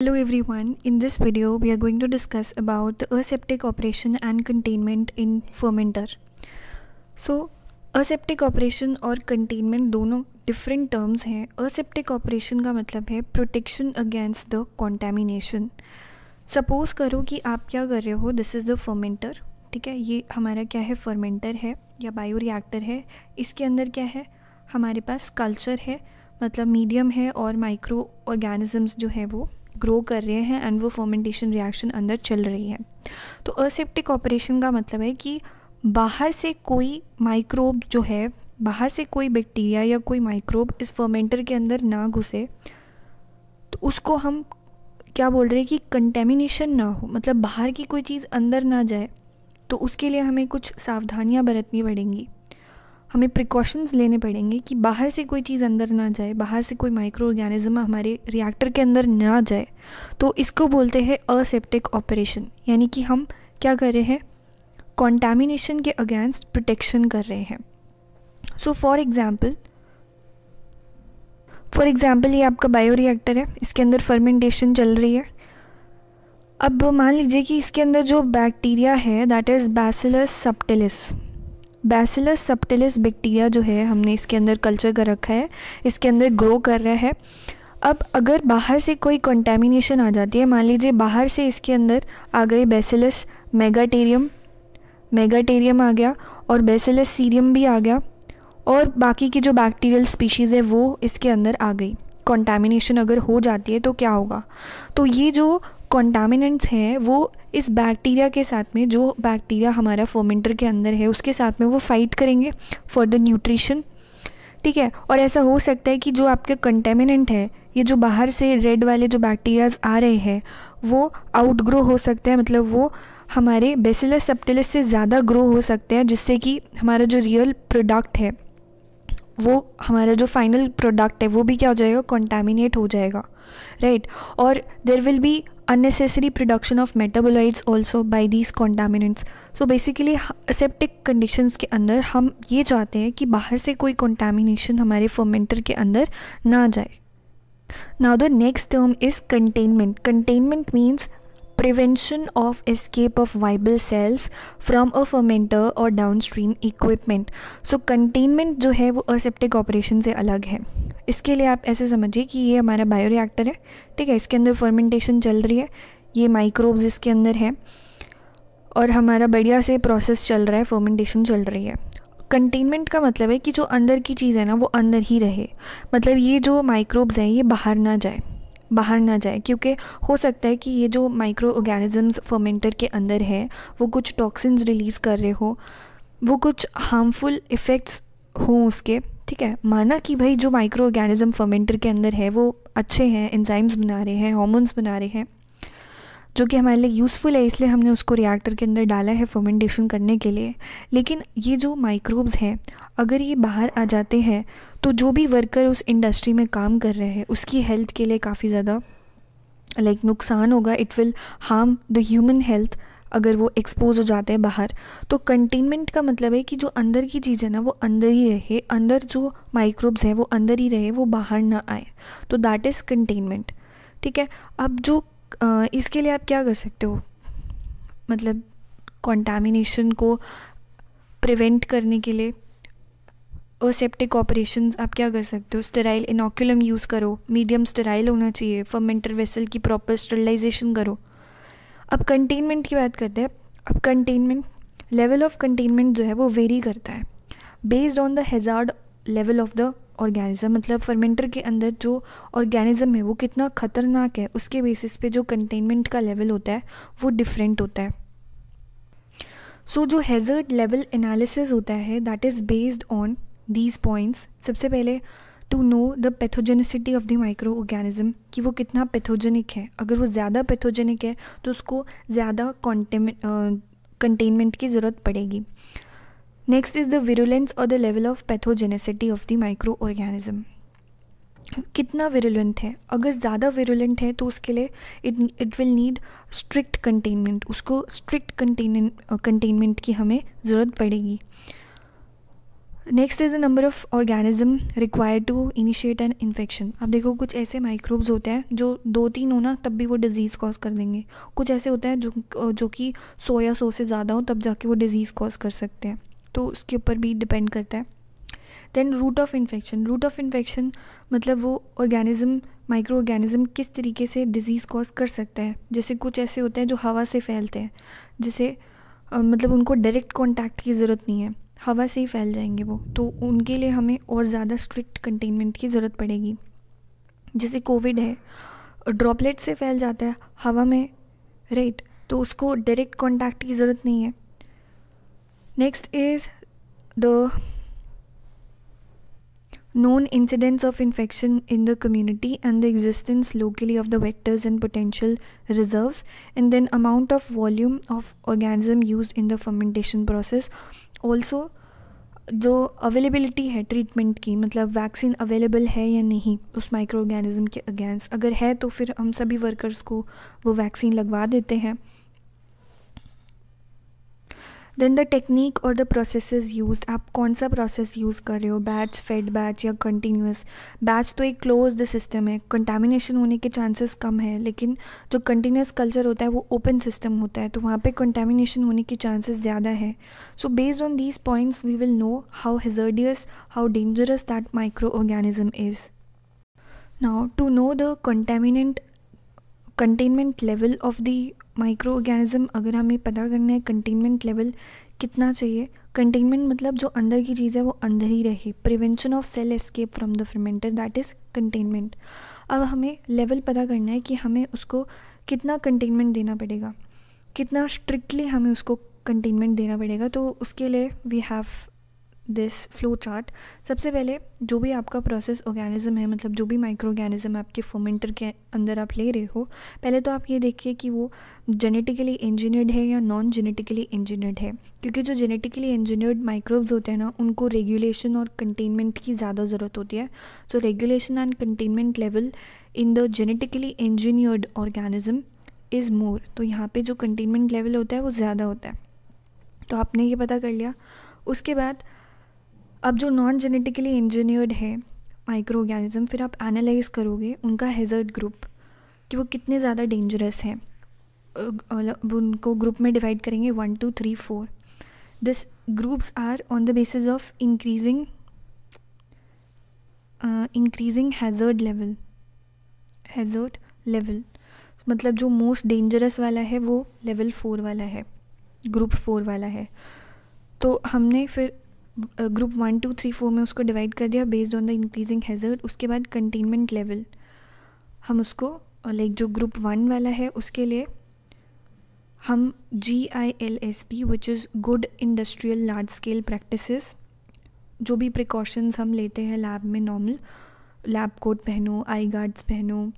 Hello everyone, in this video we are going to discuss about the aseptic operation and containment in fermenter. So aseptic operation or containment dono different terms हैं aseptic operation ka matlab hai protection against the contamination. Suppose karo ki aap kya kar rahe ho, this is the fermenter ठीक है ये हमारा क्या है fermenter है या bioreactor है इसके अंदर क्या है हमारे पास culture है मतलब मीडियम है और माइक्रो ऑर्गेनिजम्स जो है वो ग्रो कर रहे हैं एंड वो फर्मेंटेशन रिएक्शन अंदर चल रही है तो असेप्टिक ऑपरेशन का मतलब है कि बाहर से कोई माइक्रोब जो है बाहर से कोई बैक्टीरिया या कोई माइक्रोब इस फर्मेंटर के अंदर ना घुसे तो उसको हम क्या बोल रहे हैं कि कंटेमिनेशन ना हो मतलब बाहर की कोई चीज़ अंदर ना जाए तो उसके लिए हमें कुछ सावधानियाँ बरतनी पड़ेंगी हमें प्रिकॉशंस लेने पड़ेंगे कि बाहर से कोई चीज़ अंदर ना जाए बाहर से कोई माइक्रो ऑर्गेनिज्म हमारे रिएक्टर के अंदर ना जाए तो इसको बोलते हैं असेप्टिक ऑपरेशन यानी कि हम क्या कर रहे हैं कॉन्टामिनेशन के अगेंस्ट प्रोटेक्शन कर रहे हैं so for example for example ये आपका बायो रिएक्टर है इसके अंदर फर्मेंटेशन चल रही है अब मान लीजिए कि इसके अंदर जो बैक्टीरिया है that is bacillus subtilis bacillus subtilis bacteria जो है हमने इसके अंदर कल्चर कर रखा है इसके अंदर ग्रो कर रहा है अब अगर बाहर से कोई कंटेमिनेशन आ जाती है मान लीजिए बाहर से इसके अंदर आ गए बेसिलस मेगाटेरियम मेगाटेरियम आ गया और बेसिलस सीरियम भी आ गया और बाकी की जो बैक्टीरियल स्पीशीज़ है वो इसके अंदर आ गई कंटेमिनेशन अगर हो जाती है तो क्या होगा तो ये जो कॉन्टामिनेंट्स हैं वो इस बैक्टीरिया के साथ में जो बैक्टीरिया हमारा फर्मेंटर के अंदर है उसके साथ में वो फाइट करेंगे फॉर द न्यूट्रिशन ठीक है और ऐसा हो सकता है कि जो आपके कंटेमिनेंट है ये जो बाहर से रेड वाले जो बैक्टीरियाज आ रहे हैं वो आउटग्रो हो सकते हैं मतलब वो हमारे बेसिलस सेप्टिलस से ज़्यादा ग्रो हो सकते हैं जिससे कि हमारा जो रियल प्रोडक्ट है वो हमारा जो फाइनल प्रोडक्ट है वो भी क्या हो जाएगा कॉन्टेमिनेट हो जाएगा राइट right? और there will be unnecessary production of metabolites also by these contaminants so basically aseptic conditions के अंदर हम ये चाहते हैं कि बाहर से कोई कॉन्टामिनेशन हमारे फर्मेंटर के अंदर ना जाए now the next term is containment containment means prevention of escape of viable cells from a fermenter और downstream equipment so containment जो है वो असेप्टिक ऑपरेशन से अलग है इसके लिए आप ऐसे समझिए कि ये हमारा बायो रिएक्टर है ठीक है इसके अंदर फर्मेंटेशन चल रही है ये माइक्रोब्स इसके अंदर है और हमारा बढ़िया से प्रोसेस चल रहा है फर्मेंटेशन चल रही है कंटेनमेंट का मतलब है कि जो अंदर की चीज़ है ना वो अंदर ही रहे मतलब ये जो माइक्रोब्स हैं ये बाहर ना जाए बाहर ना जाए क्योंकि हो सकता है कि ये जो माइक्रो ऑर्गेनिज़म्स फर्मेंटर के अंदर है वो कुछ टॉक्सिन्स रिलीज़ कर रहे हो वो कुछ हार्मफुल इफ़ेक्ट्स हों उसके ठीक है माना कि भाई जो माइक्रो ऑर्गेनिज़म फर्मेंटर के अंदर है वो अच्छे हैं एंजाइम्स बना रहे हैं हॉर्मोन्स बना रहे हैं जो कि हमारे लिए यूज़फुल है इसलिए हमने उसको रिएक्टर के अंदर डाला है फर्मेंटेशन करने के लिए लेकिन ये जो माइक्रोब्स हैं अगर ये बाहर आ जाते हैं तो जो भी वर्कर उस इंडस्ट्री में काम कर रहे हैं उसकी हेल्थ के लिए काफ़ी ज़्यादा लाइक नुकसान होगा it will harm the human health अगर वो एक्सपोज हो जाते हैं बाहर तो कंटेनमेंट का मतलब है कि जो अंदर की चीज़ है ना वो अंदर ही रहे अंदर जो माइक्रोब्स हैं वो अंदर ही रहे वो बाहर ना आए तो दैट इज़ कंटेनमेंट ठीक है अब जो इसके लिए आप क्या कर सकते हो मतलब कॉन्टामिनेशन को प्रिवेंट करने के लिए असेप्टिक ऑपरेशन आप क्या कर सकते हो स्टेराइल इनोक्यूलम यूज़ करो मीडियम स्टेराइल होना चाहिए फर्मेंटर वेसल की प्रॉपर स्टरलाइजेशन करो अब कंटेनमेंट की बात करते हैं अब कंटेनमेंट लेवल ऑफ कंटेनमेंट जो है वो वेरी करता है based on the hazard level of the organism मतलब फर्मेंटर के अंदर जो ऑर्गेनिज़म है वो कितना ख़तरनाक है उसके बेसिस पे जो कंटेनमेंट का लेवल होता है वो डिफरेंट होता है सो so, जो हैज़र्ड लेवल एनालिसिस होता है that is based on these points सबसे पहले to know the pathogenicity of the microorganism कि वो कितना पैथोजेनिक है अगर वो ज़्यादा पैथोजेनिक है तो उसको ज़्यादा कंटेनमेंट की ज़रूरत पड़ेगी नेक्स्ट इज द विरुलेंस और the level of pathogenicity of the microorganism कितना विरुलेंट है अगर ज़्यादा विरुलेंट है तो उसके लिए it it will need strict containment उसको स्ट्रिक्ट कंटेनमेंट की हमें ज़रूरत पड़ेगी next is the number of organism required to initiate an infection अब देखो कुछ ऐसे माइक्रोब्स होते हैं जो दो तीन हो ना तब भी वो डिज़ीज़ कॉज कर देंगे कुछ ऐसे होते हैं जो जो कि सोया सौ से ज़्यादा हो तब जाके वो डिज़ीज़ कॉज कर सकते हैं तो उसके ऊपर भी डिपेंड करता है then route of infection route of infection मतलब वो ऑर्गेनिज्म माइक्रो ऑर्गेनिज़म किस तरीके से डिज़ीज़ कॉज कर सकता है जैसे कुछ ऐसे होते हैं जो हवा से फैलते हैं जैसे मतलब उनको डायरेक्ट कॉन्टैक्ट की ज़रूरत नहीं है हवा से ही फैल जाएंगे वो तो उनके लिए हमें और ज़्यादा स्ट्रिक्ट कंटेनमेंट की ज़रूरत पड़ेगी जैसे कोविड है ड्रॉपलेट से फैल जाता है हवा में राइट तो उसको डायरेक्ट कॉन्टैक्ट की ज़रूरत नहीं है Next is the known incidence of infection in the community and the existence locally of the vectors and potential reserves and then amount of volume of organism used in the fermentation process also जो availability है treatment की मतलब vaccine available है या नहीं उस micro organism के against अगर है तो फिर हम सभी वर्कर्स को वो वैक्सीन लगवा देते हैं देन द टेक्निक और द प्रोसेस यूज आप कौन सा प्रोसेस यूज़ कर रहे हो बैच फेड बैच या कंटिन्यूस बैच तो एक क्लोज सिस्टम है कंटामिनेशन होने के चांसेस कम है लेकिन जो कंटिन्यूस कल्चर होता है वो ओपन सिस्टम होता है तो वहाँ पे कंटामिनेशन होने के चांसेस ज़्यादा है so based on these points we will know how hazardous how dangerous that microorganism is now to know the contaminant containment level of the microorganism अगर हमें पता करना है कंटेनमेंट लेवल कितना चाहिए कंटेनमेंट मतलब जो अंदर की चीज़ है वो अंदर ही रहे prevention of cell escape from the fermenter that is containment अब हमें लेवल पता करना है कि हमें उसको कितना कंटेनमेंट देना पड़ेगा कितना स्ट्रिक्टली हमें उसको कंटेनमेंट देना पड़ेगा तो उसके लिए we have this flow chart सबसे पहले जो भी आपका प्रोसेस ऑर्गेनिज्म है मतलब जो भी माइक्रो ऑर्गेनिज्म आपके फोमेंटर के अंदर आप ले रहे हो पहले तो आप ये देखिए कि वो जेनेटिकली इंजीनियर्ड है या नॉन जेनेटिकली इंजीनियर्ड है क्योंकि जो जेनेटिकली इंजीनियर्ड माइक्रोब्स होते हैं ना उनको रेगुलेशन और कंटेनमेंट की ज़्यादा ज़रूरत होती है so regulation and containment level in the genetically engineered organism is more तो यहाँ पे जो कंटेनमेंट लेवल होता है वो ज़्यादा होता है तो आपने ये पता कर लिया उसके बाद अब जो नॉन जेनेटिकली इंजीनियर्ड है माइक्रो ऑर्गेनिज़म फिर आप एनालाइज करोगे उनका हेजर्ड ग्रुप कि वो कितने ज़्यादा डेंजरस हैं उनको ग्रुप में डिवाइड करेंगे one two three four this groups are on the basis of increasing increasing hazard level hazard level मतलब जो मोस्ट डेंजरस वाला है वो लेवल फोर वाला है ग्रुप फोर वाला है तो हमने फिर group one two three four में उसको डिवाइड कर दिया based on the increasing hazard उसके बाद कंटेनमेंट लेवल हम उसको लाइक जो ग्रुप वन वाला है उसके लिए हम G I L S P which is good industrial large scale practice जो भी प्रिकॉशंस हम लेते हैं लैब में नॉर्मल लैब कोट पहनो आई गार्ड्स पहनो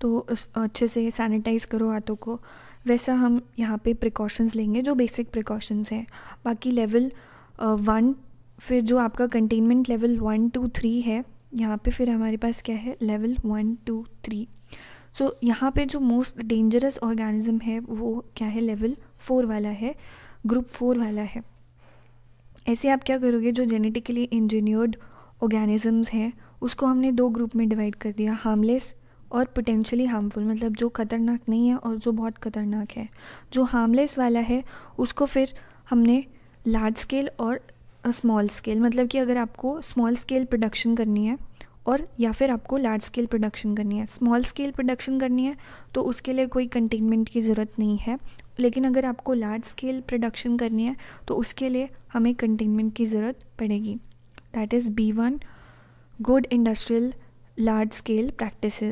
तो अच्छे से सैनिटाइज करो हाथों को वैसा हम यहाँ पे प्रिकॉशंस लेंगे जो बेसिक प्रिकॉशंस हैं बाकी लेवल वन फिर जो आपका containment level one two three है यहाँ पे फिर हमारे पास क्या है level one two three so यहाँ पे जो मोस्ट डेंजरस ऑर्गेनिज्म है वो क्या है लेवल फोर वाला है ग्रुप फोर वाला है ऐसे आप क्या करोगे जो जेनेटिकली इंजीनियर्ड ऑर्गेनिजम्स हैं उसको हमने दो ग्रुप में डिवाइड कर दिया हार्मलेस और पोटेंशियली हार्मफुल मतलब जो ख़तरनाक नहीं है और जो बहुत ख़तरनाक है जो हार्मलेस वाला है उसको फिर हमने लार्ज स्केल और स्मॉल स्केल मतलब कि अगर आपको स्मॉल स्केल प्रोडक्शन करनी है और या फिर आपको लार्ज स्केल प्रोडक्शन करनी है स्मॉल स्केल प्रोडक्शन करनी है तो उसके लिए कोई कंटेनमेंट की ज़रूरत नहीं है लेकिन अगर आपको लार्ज स्केल प्रोडक्शन करनी है तो उसके लिए हमें कंटेनमेंट की ज़रूरत पड़ेगी that is B one good industrial large scale practice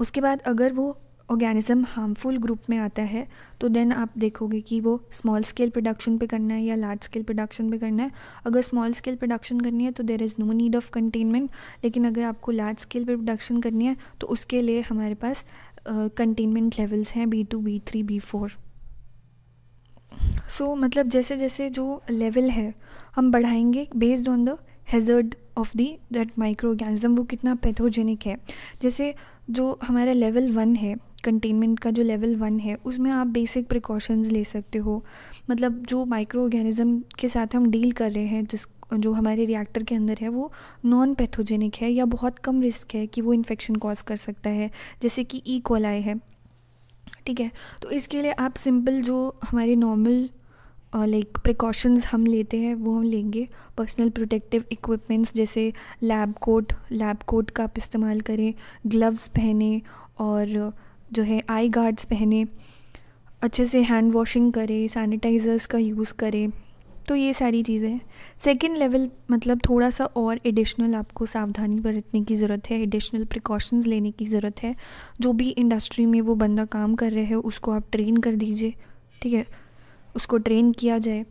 उसके बाद अगर वो ऑर्गेनिज्म हार्मफुल ग्रुप में आता है तो देन आप देखोगे कि वो स्मॉल स्केल प्रोडक्शन पे करना है या लार्ज स्केल प्रोडक्शन पे करना है अगर स्मॉल स्केल प्रोडक्शन करनी है तो there is no need of containment लेकिन अगर आपको लार्ज स्केल पे प्रोडक्शन करनी है तो उसके लिए हमारे पास कंटेनमेंट लेवल्स हैं B two B three B four so मतलब जैसे जैसे जो लेवल है हम बढ़ाएंगे based on the hazard of the that microorganism वो कितना पैथोजेनिक है जैसे जो हमारा लेवल वन है कंटेनमेंट का जो लेवल वन है उसमें आप बेसिक प्रिकॉशंस ले सकते हो मतलब जो माइक्रो ऑर्गेनिज़म के साथ हम डील कर रहे हैं जिस जो हमारे रिएक्टर के अंदर है वो नॉन पैथोजेनिक है या बहुत कम रिस्क है कि वो इन्फेक्शन कॉज कर सकता है जैसे कि ई e. कोलाई है ठीक है तो इसके लिए आप सिंपल जो हमारे नॉर्मल लाइक प्रिकॉशंस हम लेते हैं वो हम लेंगे पर्सनल प्रोटेक्टिव इक्विपमेंट्स जैसे लैब कोट लैब कोट का आप इस्तेमाल करें ग्लव्स पहने और जो है आई गार्ड्स पहने अच्छे से हैंड वॉशिंग करें सैनिटाइज़र्स का यूज़ करें तो ये सारी चीज़ें सेकेंड लेवल मतलब थोड़ा सा और एडिशनल आपको सावधानी बरतने की ज़रूरत है एडिशनल प्रिकॉशंस लेने की ज़रूरत है जो भी इंडस्ट्री में वो बंदा काम कर रहे हो उसको आप ट्रेन कर दीजिए ठीक है उसको ट्रेन किया जाए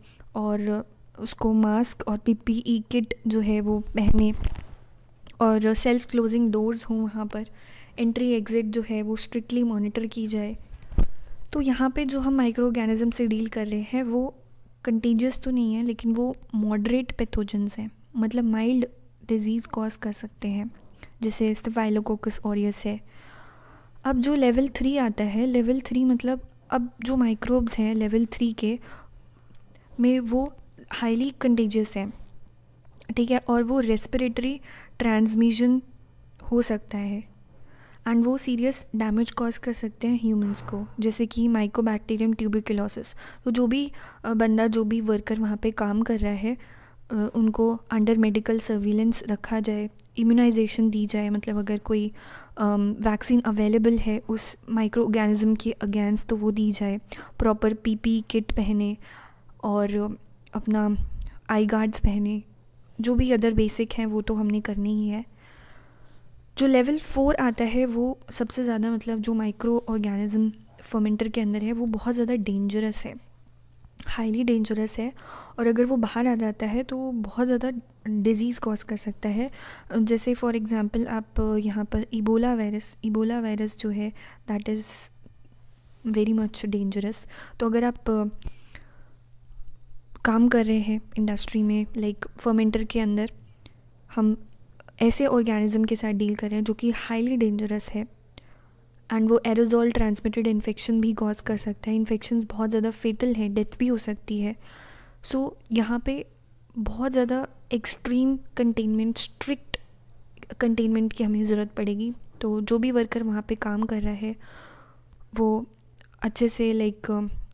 और उसको मास्क और पीपीई किट e जो है वो पहने और सेल्फ क्लोजिंग डोर्स हों वहाँ पर एंट्री एग्ज़िट जो है वो स्ट्रिक्टली मॉनिटर की जाए तो यहाँ पे जो हम माइक्रो ऑर्गेनिज़म से डील कर रहे हैं वो कंटीजियस तो नहीं है लेकिन वो मॉडरेट पैथोजेंस हैं मतलब माइल्ड डिजीज़ कॉज कर सकते हैं जैसे स्टेफाइलोकोकस ओरियस है अब जो लेवल थ्री आता है लेवल थ्री मतलब अब जो माइक्रोब्स हैं लेवल थ्री के में वो हाईली कंटीजियस हैं ठीक है और वो रेस्पिरेटरी ट्रांसमिशन हो सकता है एंड वो सीरियस डैमेज कॉज कर सकते हैं ह्यूमंस को जैसे कि माइकोबैक्टीरियम ट्यूबिकलोसिस तो जो भी बंदा जो भी वर्कर वहाँ पे काम कर रहा है उनको अंडर मेडिकल सर्विलेंस रखा जाए इम्यूनाइजेशन दी जाए मतलब अगर कोई वैक्सीन अवेलेबल है उस माइक्रो ऑर्गेनिज्म के अगेंस्ट तो वो दी जाए प्रॉपर पीपी किट पहने और अपना आई गार्ड्स पहने जो भी अदर बेसिक हैं वो तो हमने करनी ही है जो लेवल फोर आता है वो सबसे ज़्यादा मतलब जो माइक्रो ऑर्गेनिज्म फर्मेंटर के अंदर है वो बहुत ज़्यादा डेंजरस है हाईली डेंजरस है और अगर वो बाहर आ जाता है तो बहुत ज़्यादा डिज़ीज़ कॉज कर सकता है जैसे फॉर एग्ज़ाम्पल आप यहाँ पर इबोला वायरस इबोला वायरस जो है that is very much dangerous तो अगर आप काम कर रहे हैं इंडस्ट्री में लाइक like फर्मेंटर के अंदर हम ऐसे ऑर्गेनिज्म के साथ डील करें जो कि हाईली डेंजरस है एंड वो एरोजोल ट्रांसमिटेड इन्फेक्शन भी कॉज कर सकता है इन्फेक्शन बहुत ज़्यादा फेटल हैं डेथ भी हो सकती है सो so, यहाँ पे बहुत ज़्यादा एक्सट्रीम कंटेनमेंट स्ट्रिक्ट कंटेनमेंट की हमें ज़रूरत पड़ेगी तो जो भी वर्कर वहाँ पे काम कर रहा है वो अच्छे से लाइक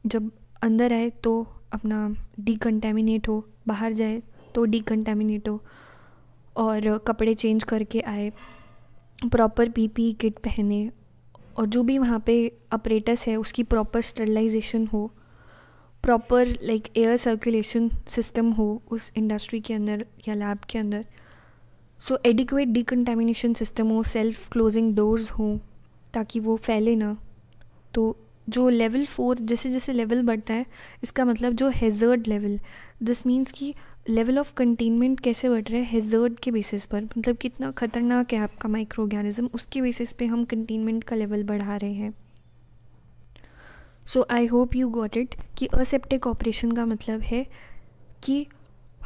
जब अंदर आए तो अपना डिकन्टेमिनेट हो बाहर जाए तो डिकन्टेमिनेट हो और कपड़े चेंज करके आए प्रॉपर पीपी किट पहने और जो भी वहाँ पे अपरेटस है उसकी प्रॉपर स्टरलाइजेशन हो proper like air circulation system हो उस इंडस्ट्री के अंदर या लैब के अंदर सो एडिक्वेट डिकन्टेमिनेशन सिस्टम हो सेल्फ क्लोजिंग डोर्स हों ताकि वो फैले ना तो जो लेवल फोर जैसे जैसे लेवल बढ़ता है इसका मतलब जो हेजर्ड लेवल दिस मीन्स कि लेवल ऑफ कंटेनमेंट कैसे बढ़ रहा है हेजर्ड के बेसिस पर मतलब कितना ख़तरनाक है आपका माइक्रो ऑर्गेनिज्म उसके बेसिस पे हम कंटेनमेंट का लेवल बढ़ा रहे हैं so I hope you got it कि असेप्टिक ऑपरेशन का मतलब है कि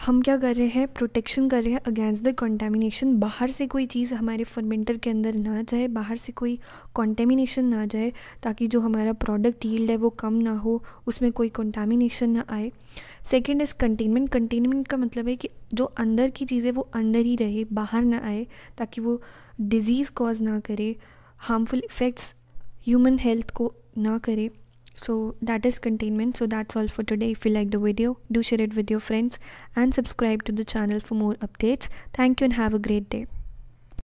हम क्या कर रहे हैं प्रोटेक्शन कर रहे हैं अगेंस्ट द कंटेमिनेशन बाहर से कोई चीज़ हमारे फर्मेंटर के अंदर ना जाए बाहर से कोई कंटेमिनेशन ना जाए ताकि जो हमारा प्रोडक्ट यील्ड है वो कम ना हो उसमें कोई कंटेमिनेशन ना आए सेकेंड इज़ कंटेनमेंट कंटेनमेंट का मतलब है कि जो अंदर की चीज़ें वो अंदर ही रहे बाहर ना आए ताकि वो डिज़ीज़ कॉज ना करे हार्मफुल इफ़ेक्ट्स ह्यूमन हेल्थ को ना करे so that is containment so that's all for today if you like the video do share it with your friends and subscribe to the channel for more updates thank you and have a great day